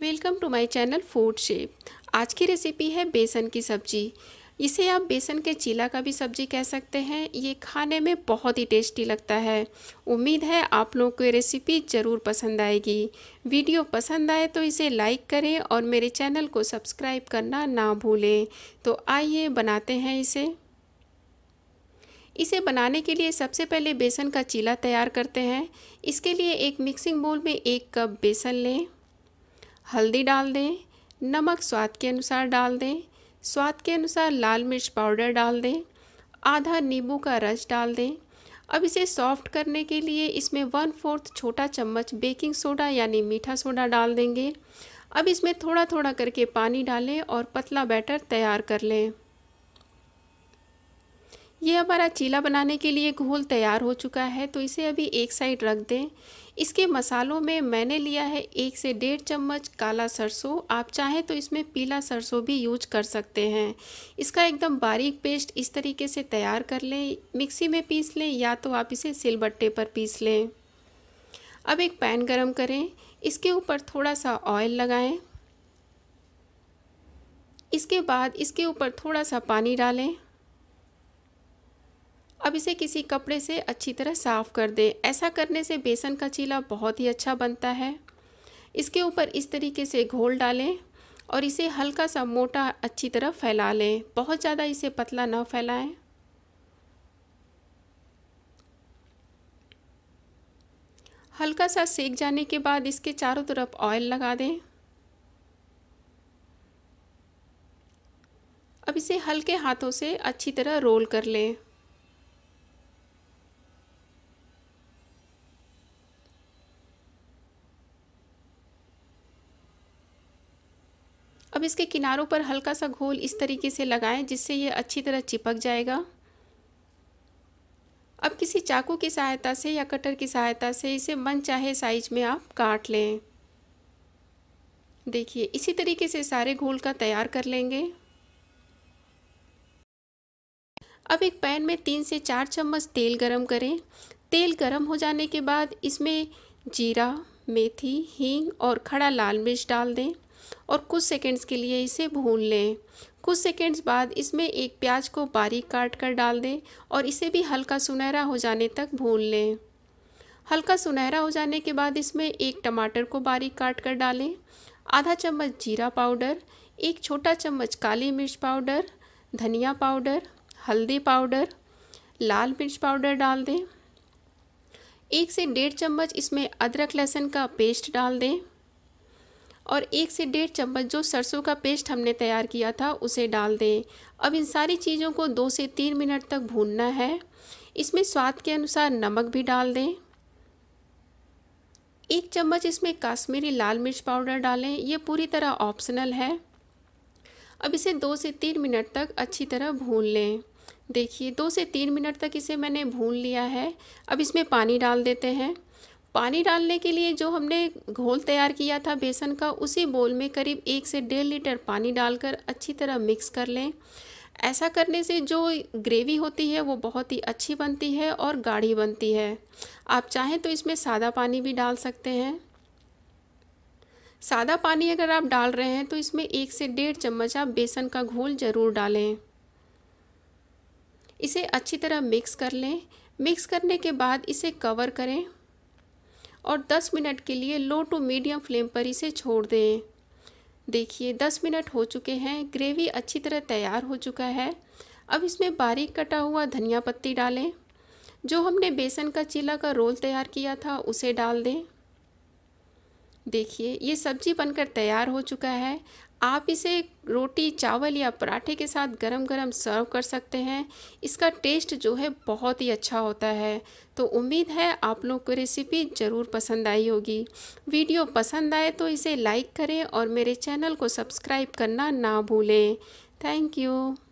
welcome to my channel food shape आज की recipe है बेसन की सब्ज़ी इसे आप बेसन के चीला का भी सब्ज़ी कह सकते हैं ये खाने में बहुत ही टेस्टी लगता है उम्मीद है आप लोगों को ये रेसिपी ज़रूर पसंद आएगी वीडियो पसंद आए तो इसे लाइक करें और मेरे चैनल को सब्सक्राइब करना ना भूलें तो आइए बनाते हैं इसे इसे बनाने के लिए सबसे पहले बेसन का चीला तैयार करते हैं इसके लिए एक मिक्सिंग बोल में एक कप बेसन लें हल्दी डाल दें नमक स्वाद के अनुसार डाल दें स्वाद के अनुसार लाल मिर्च पाउडर डाल दें आधा नींबू का रस डाल दें अब इसे सॉफ्ट करने के लिए इसमें वन फोर्थ छोटा चम्मच बेकिंग सोडा यानी मीठा सोडा डाल देंगे अब इसमें थोड़ा थोड़ा करके पानी डालें और पतला बैटर तैयार कर लें ये हमारा चीला बनाने के लिए घोल तैयार हो चुका है तो इसे अभी एक साइड रख दें इसके मसालों में मैंने लिया है एक से डेढ़ चम्मच काला सरसों आप चाहें तो इसमें पीला सरसों भी यूज कर सकते हैं इसका एकदम बारीक पेस्ट इस तरीके से तैयार कर लें मिक्सी में पीस लें या तो आप इसे सिलबट्टे पर पीस लें अब एक पैन गरम करें इसके ऊपर थोड़ा सा ऑयल लगाएं इसके बाद इसके ऊपर थोड़ा सा पानी डालें अब इसे किसी कपड़े से अच्छी तरह साफ़ कर दें ऐसा करने से बेसन का चीला बहुत ही अच्छा बनता है इसके ऊपर इस तरीके से घोल डालें और इसे हल्का सा मोटा अच्छी तरह फैला लें बहुत ज़्यादा इसे पतला ना फैलाएं हल्का सा सेक जाने के बाद इसके चारों तरफ ऑयल लगा दें अब इसे हल्के हाथों से अच्छी तरह रोल कर लें अब इसके किनारों पर हल्का सा घोल इस तरीके से लगाएं जिससे ये अच्छी तरह चिपक जाएगा अब किसी चाकू की सहायता से या कटर की सहायता से इसे मन चाहे साइज में आप काट लें देखिए इसी तरीके से सारे घोल का तैयार कर लेंगे अब एक पैन में तीन से चार चम्मच तेल गरम करें तेल गरम हो जाने के बाद इसमें जीरा मेथी हींग और खड़ा लाल मिर्च डाल दें और कुछ सेकंड्स के लिए इसे भून लें कुछ सेकंड्स बाद इसमें एक प्याज को बारीक काट कर डाल दें और इसे भी हल्का सुनहरा हो जाने तक भून लें हल्का सुनहरा हो जाने के बाद इसमें एक टमाटर को बारीक काट कर डालें आधा चम्मच जीरा पाउडर एक छोटा चम्मच काली मिर्च पाउडर धनिया पाउडर हल्दी पाउडर लाल मिर्च पाउडर डाल दें एक से डेढ़ चम्मच इसमें अदरक लहसुन का पेस्ट डाल दें और एक से डेढ़ चम्मच जो सरसों का पेस्ट हमने तैयार किया था उसे डाल दें अब इन सारी चीज़ों को दो से तीन मिनट तक भूनना है इसमें स्वाद के अनुसार नमक भी डाल दें एक चम्मच इसमें काश्मीरी लाल मिर्च पाउडर डालें ये पूरी तरह ऑप्शनल है अब इसे दो से तीन मिनट तक अच्छी तरह भून लें देखिए दो से तीन मिनट तक इसे मैंने भून लिया है अब इसमें पानी डाल देते हैं पानी डालने के लिए जो हमने घोल तैयार किया था बेसन का उसी बोल में करीब एक से डेढ़ लीटर पानी डालकर अच्छी तरह मिक्स कर लें ऐसा करने से जो ग्रेवी होती है वो बहुत ही अच्छी बनती है और गाढ़ी बनती है आप चाहें तो इसमें सादा पानी भी डाल सकते हैं सादा पानी अगर आप डाल रहे हैं तो इसमें एक से डेढ़ चम्मच आप बेसन का घोल ज़रूर डालें इसे अच्छी तरह मिक्स कर लें मिक्स करने के बाद इसे कवर करें और 10 मिनट के लिए लो टू मीडियम फ्लेम पर इसे छोड़ दें देखिए 10 मिनट हो चुके हैं ग्रेवी अच्छी तरह तैयार हो चुका है अब इसमें बारीक कटा हुआ धनिया पत्ती डालें जो हमने बेसन का चीला का रोल तैयार किया था उसे डाल दें देखिए ये सब्जी बनकर तैयार हो चुका है आप इसे रोटी चावल या पराठे के साथ गरम गरम सर्व कर सकते हैं इसका टेस्ट जो है बहुत ही अच्छा होता है तो उम्मीद है आप लोग को रेसिपी ज़रूर पसंद आई होगी वीडियो पसंद आए तो इसे लाइक करें और मेरे चैनल को सब्सक्राइब करना ना भूलें थैंक यू